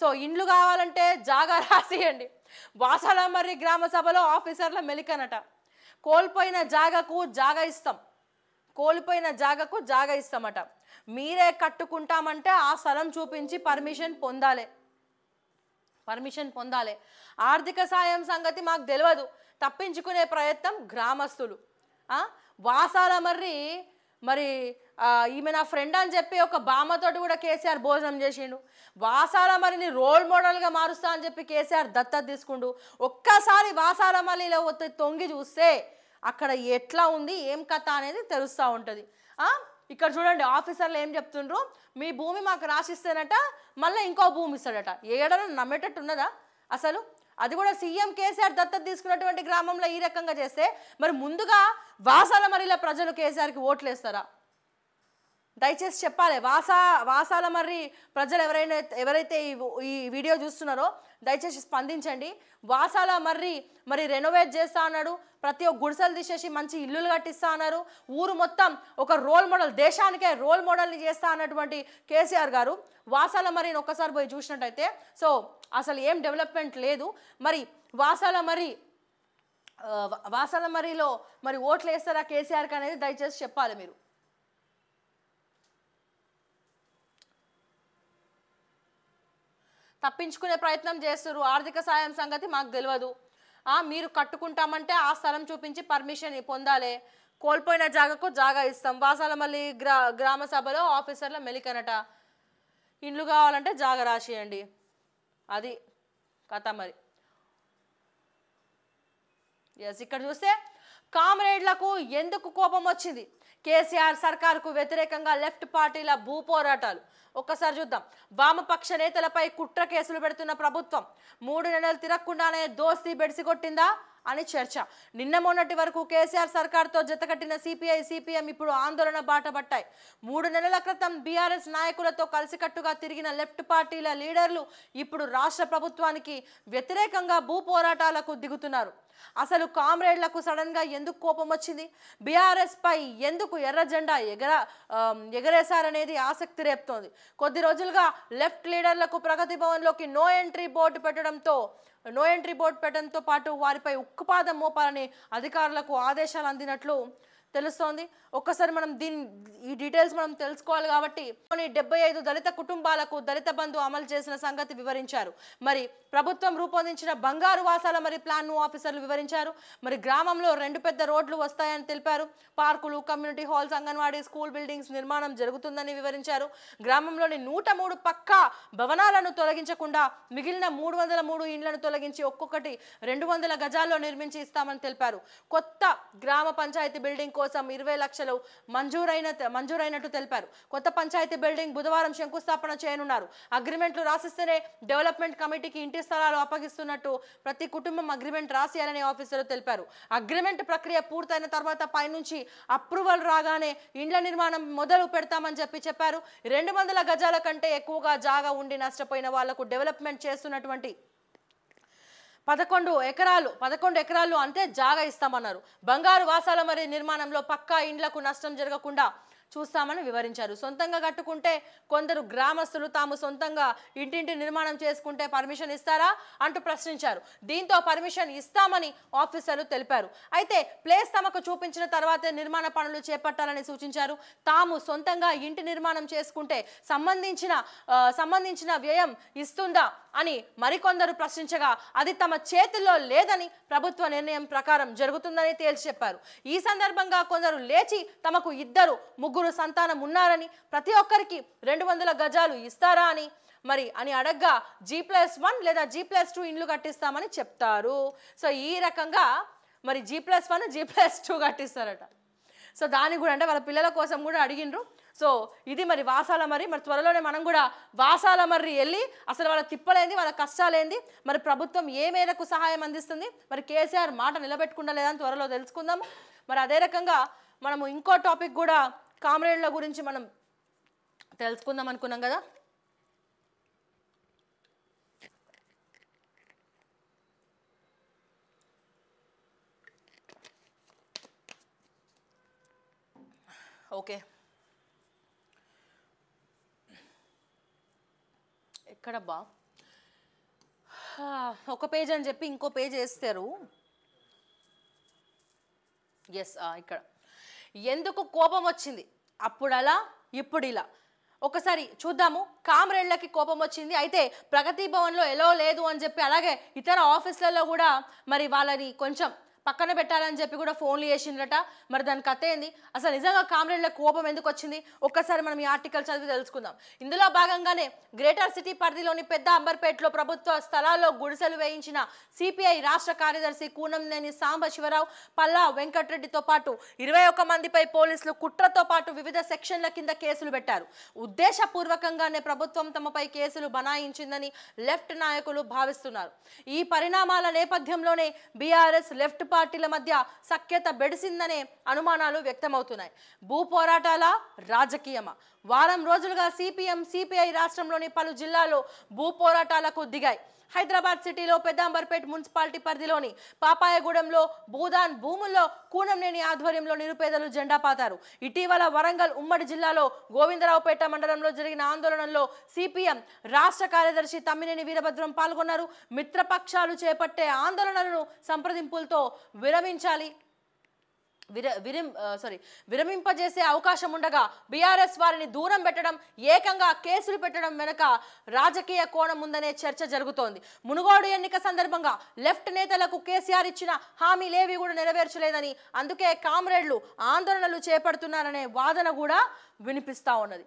so ఇండ్లు కావాలంటే జాగా రాసియండి వాసలమర్రి గ్రామ సభలో ఆఫీసర్ల మెలికనట కోల్పోయిన జాగకు జాగా ఇస్తాం కోల్పోయిన జాగకు జాగా ఇస్తామట మీరే కట్టుకుంటామంటే ఆ స్థలం చూపించి పర్మిషన్ పొందాలి పర్మిషన్ పొందాలి ఆర్థిక సాయం సంగతి మాకు తెలియదు తప్పించుకునే ప్రయత్నం గ్రామస్తులు వాసాల మర్రి మరి ఈమె నా ఫ్రెండ్ అని చెప్పి ఒక బామ్మతోటి కూడా కేసీఆర్ భోజనం చేసిండు వాసాల రోల్ మోడల్గా మారుస్తా అని చెప్పి కేసీఆర్ దత్తత తీసుకుండు ఒక్కసారి వాసాల వస్తే తొంగి చూస్తే అక్కడ ఎట్లా ఉంది ఏం కథ అనేది తెలుస్తూ ఉంటుంది ఇక్కడ చూడండి ఆఫీసర్లు ఏం చెప్తుండ్రు మీ భూమి మాకు రాసిస్తేనట మళ్ళీ ఇంకో భూమి ఇస్తాడట ఏడన నమ్మేటట్టు ఉన్నదా అసలు అది కూడా సీఎం కేసీఆర్ దత్తత తీసుకున్నటువంటి గ్రామంలో ఈ రకంగా చేస్తే మరి ముందుగా వాసాల మరిలా ప్రజలు కేసీఆర్కి ఓట్లేస్తారా దయచేసి చెప్పాలి వాసా వాసాల మరి ప్రజలు ఎవరైనా ఎవరైతే ఈ వీడియో చూస్తున్నారో దయచేసి స్పందించండి వాసాల మర్రి మరి రెనోవేట్ చేస్తా అన్నాడు ప్రతి ఒక్క గుడిసెలు తీసేసి మంచి ఇల్లులు కట్టిస్తా అన్నారు ఊరు మొత్తం ఒక రోల్ మోడల్ దేశానికే రోల్ మోడల్ని చేస్తా అన్నటువంటి కేసీఆర్ గారు వాసాల మర్రిని ఒక్కసారి పోయి చూసినట్టయితే సో అసలు ఏం డెవలప్మెంట్ లేదు మరి వాసాల మర్రి వాసాల మరిలో మరి ఓట్లు వేస్తారా కేసీఆర్కి అనేది దయచేసి చెప్పాలి మీరు తప్పించుకునే ప్రయత్నం చేస్తారు ఆర్థిక సాయం సంగతి మాకు తెలియదు మీరు కట్టుకుంటామంటే ఆ స్థలం చూపించి పర్మిషన్ పొందాలి కోల్పోయిన జాగకు జాగా ఇస్తాం వాసాలమల్లి గ్రా గ్రామ సభలో ఆఫీసర్ల మెలికనట ఇండ్లు కావాలంటే జాగ రాసియండి అది కథ మరి ఎస్ ఇక్కడ చూస్తే కామ్రేడ్లకు ఎందుకు కోపం వచ్చింది కేసీఆర్ సర్కార్కు వ్యతిరేకంగా లెఫ్ట్ పార్టీల భూ పోరాటాలు ఒక్కసారి చూద్దాం వామపక్ష నేతలపై కుట్ర కేసులు పెడుతున్న ప్రభుత్వం మూడు నెలలు తిరగకుండానే దోస్తీ బెడిసిగొట్టిందా అని చర్చ నిన్న మొన్నటి వరకు కేసీఆర్ సర్కార్తో జతకట్టిన సిపిఐ సిపిఎం ఇప్పుడు ఆందోళన బాట పట్టాయి మూడు నెలల క్రితం బీఆర్ఎస్ నాయకులతో కలిసికట్టుగా తిరిగిన లెఫ్ట్ పార్టీల లీడర్లు ఇప్పుడు రాష్ట్ర ప్రభుత్వానికి వ్యతిరేకంగా భూ పోరాటాలకు దిగుతున్నారు అసలు కామ్రేడ్లకు సడన్ గా ఎందుకు కోపం వచ్చింది పై ఎందుకు ఎర్ర జెండా ఎగర ఎగరేశారనేది ఆసక్తి రేపుతోంది కొద్ది రోజులుగా లెఫ్ట్ లీడర్లకు ప్రగతి భవన్లోకి నో ఎంట్రీ బోర్డు పెట్టడంతో నో ఎంట్రీ బోర్డు పెట్టడంతో పాటు వారిపై ఉక్కుపాదం మోపాలని అధికారులకు ఆదేశాలు అందినట్లు తెలుస్తోంది ఒక్కసారి మనం దీని ఈ డీటెయిల్స్ మనం తెలుసుకోవాలి కాబట్టి కొన్ని డెబ్బై ఐదు దళిత కుటుంబాలకు దళిత బంధు అమలు చేసిన సంగతి వివరించారు మరి ప్రభుత్వం రూపొందించిన బంగారు వాసాల మరి ప్లాన్ను ఆఫీసర్లు వివరించారు మరి గ్రామంలో రెండు పెద్ద రోడ్లు వస్తాయని తెలిపారు పార్కులు community halls anganwadi school buildings నిర్మాణం జరుగుతుందని వివరించారు గ్రామంలోని నూట మూడు పక్క భవనాలను తొలగించకుండా మిగిలిన మూడు వందల మూడు ఇండ్లను తొలగించి ఒక్కొక్కటి రెండు వందల గజాల్లో నిర్మించి ఇస్తామని తెలిపారు కొత్త గ్రామ పంచాయతీ బిల్డింగ్ కోసం కోసం ఇరవై లక్షలు మంజూరైన మంజూరైనట్టు తెలిపారు కొత్త పంచాయతీ బిల్డింగ్ బుధవారం శంకుస్థాపన చేయనున్నారు అగ్రిమెంట్లు రాసిస్తేనే డెవలప్మెంట్ కమిటీకి ఇంటి స్థలాలు అప్పగిస్తున్నట్టు ప్రతి కుటుంబం అగ్రిమెంట్ రాసేయాలని ఆఫీసర్లు తెలిపారు అగ్రిమెంట్ ప్రక్రియ పూర్తయిన తర్వాత పైనుంచి అప్రూవల్ రాగానే ఇండ్ల నిర్మాణం మొదలు పెడతామని చెప్పి చెప్పారు రెండు వందల గజాల కంటే ఎక్కువగా జాగా ఉండి నష్టపోయిన వాళ్లకు డెవలప్మెంట్ చేస్తున్నటువంటి పదకొండు ఎకరాలు పదకొండు ఎకరాలు అంటే జాగా ఇస్తామన్నారు బంగారు వాసాల మరి నిర్మాణంలో పక్కా ఇండ్లకు నష్టం జరగకుండా చూస్తామని వివరించారు సొంతంగా కట్టుకుంటే కొందరు గ్రామస్తులు తాము సొంతంగా ఇంటింటి నిర్మాణం చేసుకుంటే పర్మిషన్ ఇస్తారా అంటూ ప్రశ్నించారు దీంతో పర్మిషన్ ఇస్తామని ఆఫీసర్లు తెలిపారు అయితే ప్లేస్ తమకు చూపించిన తర్వాతే నిర్మాణ పనులు చేపట్టాలని సూచించారు తాము సొంతంగా ఇంటి నిర్మాణం చేసుకుంటే సంబంధించిన సంబంధించిన వ్యయం ఇస్తుందా అని మరికొందరు ప్రశ్నించగా అది తమ చేతిలో లేదని ప్రభుత్వ నిర్ణయం ప్రకారం జరుగుతుందని తేల్చి చెప్పారు ఈ సందర్భంగా కొందరు లేచి తమకు ఇద్దరు ముగ్గురు నలుగురు సంతానం ఉన్నారని ప్రతి ఒక్కరికి రెండు వందల గజాలు ఇస్తారా అని మరి అని అడగ్గా జీ ప్లస్ వన్ లేదా జీ ప్లస్ టూ ఇండ్లు కట్టిస్తామని చెప్తారు సో ఈ రకంగా మరి G plus one G plus two కట్టిస్తారట సో దాని కూడా అంటే వాళ్ళ పిల్లల కోసం కూడా అడిగిండ్రు సో ఇది మరి వాసాల మరి మరి త్వరలోనే మనం కూడా వాసాల మరి వెళ్ళి అసలు వాళ్ళ తిప్పలేంది వాళ్ళ కష్టాలేంది మరి ప్రభుత్వం ఏ మేరకు సహాయం అందిస్తుంది మరి కేసీఆర్ మాట నిలబెట్టుకుండా లేదని త్వరలో తెలుసుకుందాము మరి అదే రకంగా మనము ఇంకో టాపిక్ కూడా కామ్రేడ్ల గురించి మనం తెలుసుకుందాం అనుకున్నాం కదా ఓకే ఎక్కడబ్బా ఒక పేజ్ అని చెప్పి ఇంకో పేజ్ వేస్తారు ఎస్ ఇక్కడ ఎందుకు కోపం వచ్చింది అప్పుడు అలా ఇప్పుడు ఇలా ఒకసారి చూద్దాము కామ్రేళ్లకి కోపం వచ్చింది అయితే ప్రగతి భవన్లో ఎలా లేదు అని చెప్పి అలాగే ఇతర ఆఫీసులలో కూడా మరి వాళ్ళని కొంచెం పక్కన పెట్టాలని చెప్పి కూడా ఫోన్లు చేసిండ్రట మరి దాని కథ ఏంది అసలు నిజంగా కామ్రేడ్ల కోపం ఎందుకు వచ్చింది ఒక్కసారి మనం ఈ ఆర్టికల్ చదివి తెలుసుకుందాం ఇందులో భాగంగానే గ్రేటర్ సిటీ పరిధిలోని పెద్ద అంబర్పేటలో ప్రభుత్వ స్థలాల్లో గుడిసెలు వేయించిన సిపిఐ రాష్ట్ర కార్యదర్శి కూనంనేని సాంబశివరావు పల్లా వెంకటరెడ్డితో పాటు ఇరవై ఒక్క మందిపై పోలీసులు కుట్రతో పాటు వివిధ సెక్షన్ల కింద కేసులు పెట్టారు ఉద్దేశపూర్వకంగానే ప్రభుత్వం తమపై కేసులు బనాయించిందని లెఫ్ట్ నాయకులు భావిస్తున్నారు ఈ పరిణామాల నేపథ్యంలోనే బీఆర్ఎస్ లెఫ్ట్ పార్టీల మధ్య సఖ్యత బెడిసిందనే అనుమానాలు వ్యక్తమవుతున్నాయి భూ పోరాటాల రాజకీయమా వారం రోజులుగా సిపిఎం సిపిఐ రాష్ట్రంలోని పలు జిల్లాలు భూ పోరాటాలకు దిగాయి హైదరాబాద్ సిటీలో పెద్దాంబర్పేట్ మున్సిపాలిటీ పరిధిలోని పాపాయగూడెంలో భూదాన్ భూముల్లో కూనంనేని ఆధ్వర్యంలో నిరుపేదలు జెండా పాతారు ఇటీవల వరంగల్ ఉమ్మడి జిల్లాలో గోవిందరావుపేట మండలంలో జరిగిన ఆందోళనలో సిపిఎం రాష్ట్ర కార్యదర్శి తమ్మినేని వీరభద్రం పాల్గొన్నారు మిత్రపక్షాలు చేపట్టే ఆందోళనలను సంప్రదింపులతో విరమించాలి విర విరిం సారీ విరమింపజేసే అవకాశం ఉండగా బీఆర్ఎస్ వారిని దూరం పెట్టడం ఏకంగా కేసులు పెట్టడం వెనుక రాజకీయ కోణం ఉందనే చర్చ జరుగుతోంది మునుగోడు ఎన్నిక సందర్భంగా లెఫ్ట్ నేతలకు కేసీఆర్ ఇచ్చిన హామీలేవి కూడా నెరవేర్చలేదని అందుకే కామ్రేడ్లు ఆందోళనలు చేపడుతున్నారనే వాదన కూడా వినిపిస్తా ఉన్నది